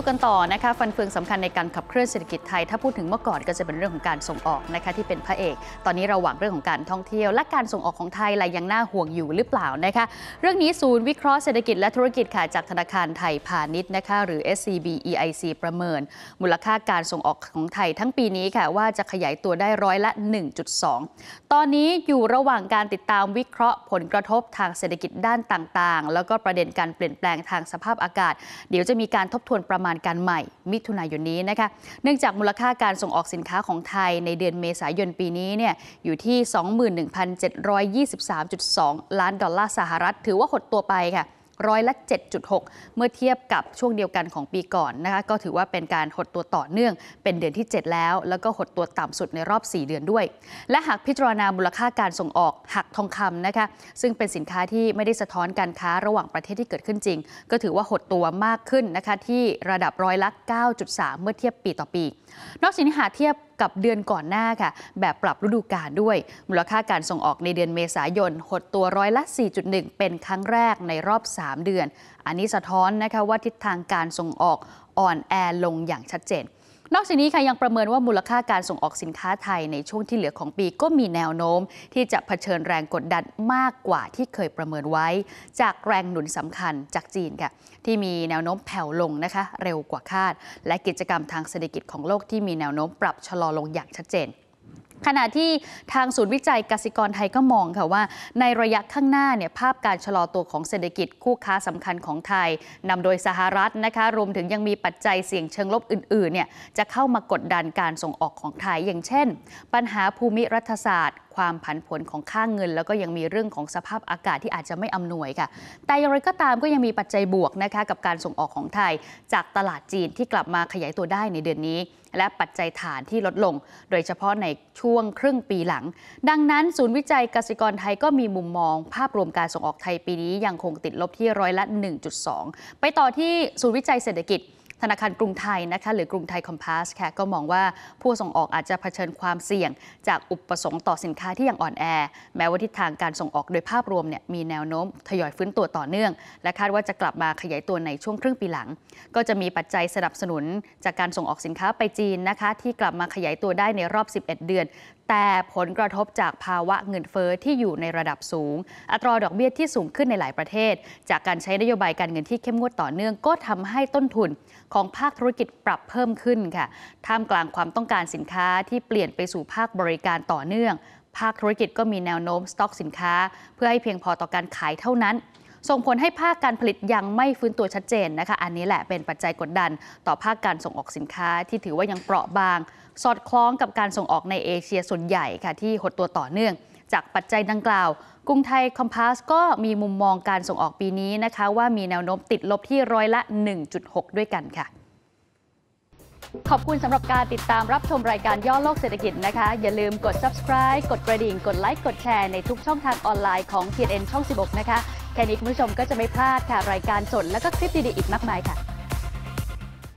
ูกันต่อนะคะฟันเฟืองสำคัญในการขับเคลื่อนเศรษฐกิจไทย ถ้าพูดถึงเมื่อก่อนก็จะเป็นเรื่องของการส่งออกนะคะที่เป็นพระเอก ตอนนี้เราหวังเรื่องของการท่องเที่ยวและการส่งออกของไทยอะไรยังน่าห่วงอยู่หรือเปล่านะคะเรื่องนี้ศูนย์วิเคราะห์เศรษฐกิจและธุรกิจค่ะจากธนาคารไทยพาณิชย์นะคะหรือ SCB EIC ประเมิน มูลค่าการส่งออกของไทยทั้งปีนี้ค่ะว่าจะขยายตัวได้ร้อยละ 1.2 ตอนนี้อยู่ระหว่างการติดตามวิเคราะห์ผลกระทบทางเศรษฐกิจด้านต่างๆ แล้วก็ประเด็นการเปลี่ยนแปลงทางสภาพอากาศ เดี๋ยวจะมีการทบทวนประมาณาณการใหม่มิถุนายนนี้นะคะ เนื่องจากมูลค่าการส่งออกสินค้าของไทยในเดือนเมษายนปีนี้เนี่ยอยู่ที่ 21,723.2 ล้านดอลลาร์สหรัฐ ถือว่าหดตัวไปค่ะร้อยละ 7.6 เมื่อเทียบกับช่วงเดียวกันของปีก่อนนะคะก็ถือว่าเป็นการหดตัวต่อเนื่อง เป็นเดือนที่ 7 แล้ว แล้วก็หดตัวต่ำสุดในรอบ 4 เดือนด้วย และหากพิจารณามูลค่าการส่งออก หักทองคำนะคะซึ่งเป็นสินค้าที่ไม่ได้สะท้อนการค้าระหว่างประเทศที่เกิดขึ้นจริง ก็ถือว่าหดตัวมากขึ้นนะคะที่ระดับร้อยละ 9.3 เมื่อเทียบปีต่อปี นอกจากนี้หากเทียบกับเดือนก่อนหน้าค่ะ แบบปรับฤดูกาลด้วย มูลค่าการส่งออกในเดือนเมษายนหดตัวร้อยละ 4.1 เป็นครั้งแรกในรอบ 3 เดือน อันนี้สะท้อนนะคะว่าทิศทางการส่งออกอ่อนแอลงอย่างชัดเจนนอกจากนี้ค่ะยังประเมินว่ามูลค่าการส่งออกสินค้าไทยในช่วงที่เหลือของปีก็มีแนวโน้ม ที่จะเผชิญแรงกดดันมากกว่าที่เคยประเมินไว้ จากแรงหนุนสำคัญจากจีนค่ะที่มีแนวโน้มแผ่วลงนะคะเร็วกว่าคาด และกิจกรรมทางเศรษฐกิจของโลกที่มีแนวโน้มปรับชะลอลงอย่างชัดเจนขณะที่ทางศูนย์วิจัยกสิกรไทยก็มองค่ะว่า ในระยะข้างหน้าเนี่ยภาพการชะลอตัวของเศรษฐกิจคู่ค้าสำคัญของไทย นำโดยสหรัฐนะคะ รวมถึงยังมีปัจจัยเสี่ยงเชิงลบอื่นๆเนี่ยจะเข้ามากดดันการส่งออกของไทย อย่างเช่น ปัญหาภูมิรัฐศาสตร์ความผันผวนของค่างเงินแล้วก็ยังมีเรื่องของสภาพอากาศที่อาจจะไม่อำนวยค่ะ แต่อย่างไรก็ตามก็ยังมีปัจจัยบวกนะคะกับการส่งออกของไทยจากตลาดจีนที่กลับมาขยายตัวได้ในเดือนนี้ และปัจจัยฐานที่ลดลง โดยเฉพาะในช่วงครึ่งปีหลัง ดังนั้นศูนย์วิจัยกสิกรไทยก็มีมุมมอง ภาพรวมการส่งออกไทยปีนี้ยังคงติดลบที่ร้อยละ 1.2 ไปต่อที่ศูนย์วิจัยเศรษฐกิจธนาคารกรุงไทยนะคะหรือกรุงไทยคอมพาสค่ะก็มองว่าผู้ส่งออกอาจจะเผชิญความเสี่ยง จากอุปสงค์ต่อสินค้าที่ยังอ่อนแอ แม้ว่าทิศทางการส่งออกโดยภาพรวมเนี่ยมีแนวโน้มทยอยฟื้นตัวต่อเนื่อง และคาดว่าจะกลับมาขยายตัวในช่วงครึ่งปีหลัง ก็จะมีปัจจัยสนับสนุน จากการส่งออกสินค้าไปจีนนะคะที่กลับมาขยายตัวได้ในรอบ 11 เดือนแต่ผลกระทบจากภาวะเงินเฟอ้อที่อยู่ในระดับสูง อัตราดอกเบี้ยที่สูงขึ้นในหลายประเทศ จากการใช้นโยบายการเงินที่เข้มงวดต่อเนื่อง ก็ทำให้ต้นทุนของภาคธุรกิจปรับเพิ่มขึ้นค่ะ ท่ามกลางความต้องการสินค้าที่เปลี่ยนไปสู่ภาคบริการต่อเนื่อง ภาคธุรกิจก็มีแนวโน้มสต็อกสินค้า เพื่อให้เพียงพอต่อการขายเท่านั้นส่งผลให้ภาคการผลิตยังไม่ฟื้นตัวชัดเจนนะคะ อันนี้แหละเป็นปัจจัยกดดันต่อภาคการส่งออกสินค้าที่ถือว่ายังเปราะบาง สอดคล้องกับการส่งออกในเอเชียส่วนใหญ่ค่ะที่หดตัวต่อเนื่อง จากปัจจัยดังกล่าว กรุงไทยคอมพาสก็มีมุมมองการส่งออกปีนี้นะคะ ว่ามีแนวโน้มติดลบที่ร้อยละ 1.6 ด้วยกันค่ะ ขอบคุณสำหรับการติดตามรับชมรายการย่อโลกเศรษฐกิจนะคะอย่าลืมกด subscribe กดกระดิ่ง กดไลค์กดแชร์ในทุกช่องทางออนไลน์ของ TNN ช่อง16นะคะแค่นี้คุณผู้ชมก็จะไม่พลาดค่ะ รายการสดและก็คลิปดีๆอีกมากมายค่ะ